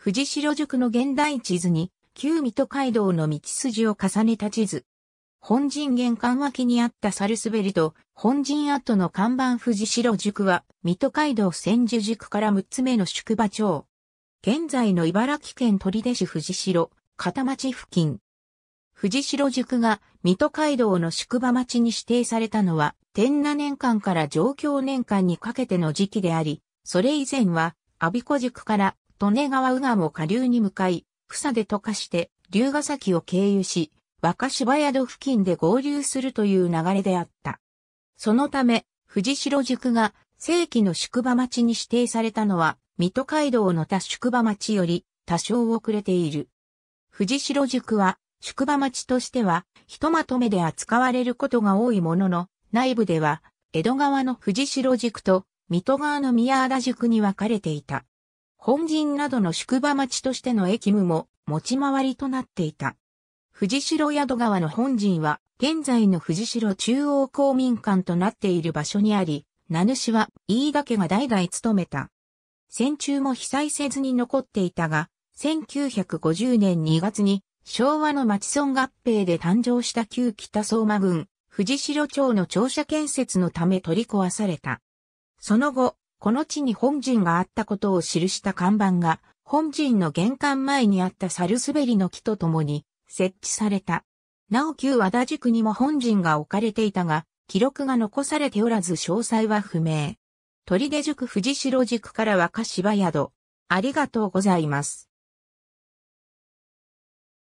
藤代塾の現代地図に、旧水戸街道の道筋を重ねた地図。本陣玄関脇にあったサルスベリと、本陣跡の看板藤代塾は、水戸街道千住塾から6つ目の宿場町。現在の茨城県取手市藤代、片町付近。藤代塾が水戸街道の宿場町に指定されたのは、天那年間から上京年間にかけての時期であり、それ以前は、阿鼻子塾から利根川右岸を下流に向かい、草で溶かして龍ヶ崎を経由し、若芝宿付近で合流するという流れであった。そのため、藤代宿が正規の宿場町に指定されたのは、水戸街道の他宿場町より多少遅れている。藤代宿は宿場町としてはひとまとめで扱われることが多いものの、内部では江戸川の藤代宿と水戸川の宮原宿に分かれていた。本陣などの宿場町としての駅務も持ち回りとなっていた。藤城宿川の本陣は、現在の藤城中央公民館となっている場所にあり、名主は飯田家が代々務めた。戦中も被災せずに残っていたが、1950年2月に昭和の町村合併で誕生した旧北相馬郡、藤城町の庁舎建設のため取り壊された。その後、この地に本陣があったことを記した看板が、本陣の玄関前にあったサルスベリの木と共に設置された。なお旧和田塾にも本陣が置かれていたが、記録が残されておらず詳細は不明。鳥出塾藤代塾から若芝宿。ありがとうございます。